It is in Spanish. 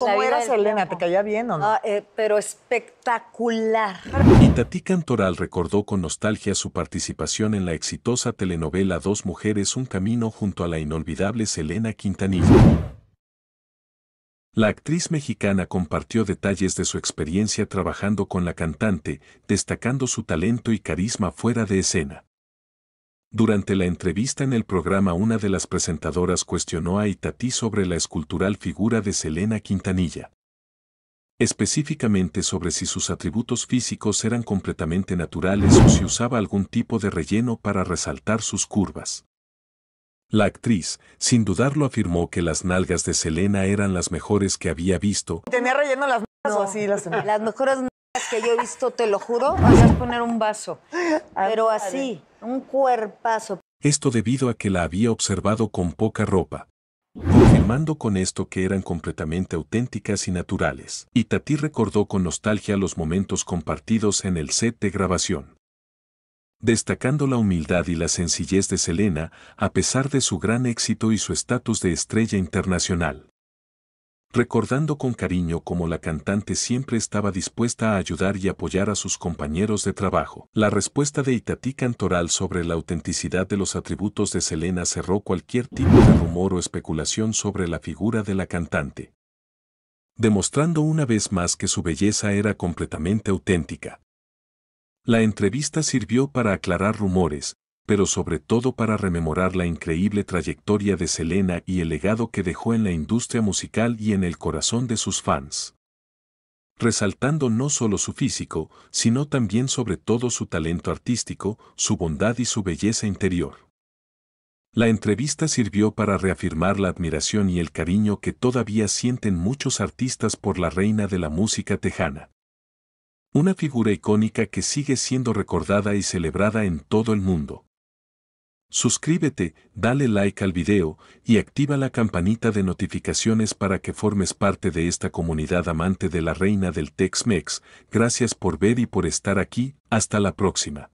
¿Cómo era Selena? ¿Te caía bien o no? Ah, eh, pero espectacular. Y Tati Cantoral recordó con nostalgia su participación en la exitosa telenovela Dos Mujeres Un Camino junto a la inolvidable Selena Quintanilla. La actriz mexicana compartió detalles de su experiencia trabajando con la cantante, destacando su talento y carisma fuera de escena. Durante la entrevista en el programa una de las presentadoras cuestionó a Itatí sobre la escultural figura de Selena Quintanilla. Específicamente sobre si sus atributos físicos eran completamente naturales o si usaba algún tipo de relleno para resaltar sus curvas. La actriz, sin dudarlo, afirmó que las nalgas de Selena eran las mejores que había visto. Tenía relleno las así las, las mejores que yo he visto, te lo juro, vas a poner un vaso. Ah, pero así, un cuerpazo. Esto debido a que la había observado con poca ropa. Confirmando con esto que eran completamente auténticas y naturales, y Tati recordó con nostalgia los momentos compartidos en el set de grabación. Destacando la humildad y la sencillez de Selena, a pesar de su gran éxito y su estatus de estrella internacional recordando con cariño cómo la cantante siempre estaba dispuesta a ayudar y apoyar a sus compañeros de trabajo. La respuesta de Itatí Cantoral sobre la autenticidad de los atributos de Selena cerró cualquier tipo de rumor o especulación sobre la figura de la cantante, demostrando una vez más que su belleza era completamente auténtica. La entrevista sirvió para aclarar rumores, pero sobre todo para rememorar la increíble trayectoria de Selena y el legado que dejó en la industria musical y en el corazón de sus fans. Resaltando no solo su físico, sino también sobre todo su talento artístico, su bondad y su belleza interior. La entrevista sirvió para reafirmar la admiración y el cariño que todavía sienten muchos artistas por la reina de la música tejana. Una figura icónica que sigue siendo recordada y celebrada en todo el mundo. Suscríbete, dale like al video y activa la campanita de notificaciones para que formes parte de esta comunidad amante de la reina del Tex-Mex. Gracias por ver y por estar aquí. Hasta la próxima.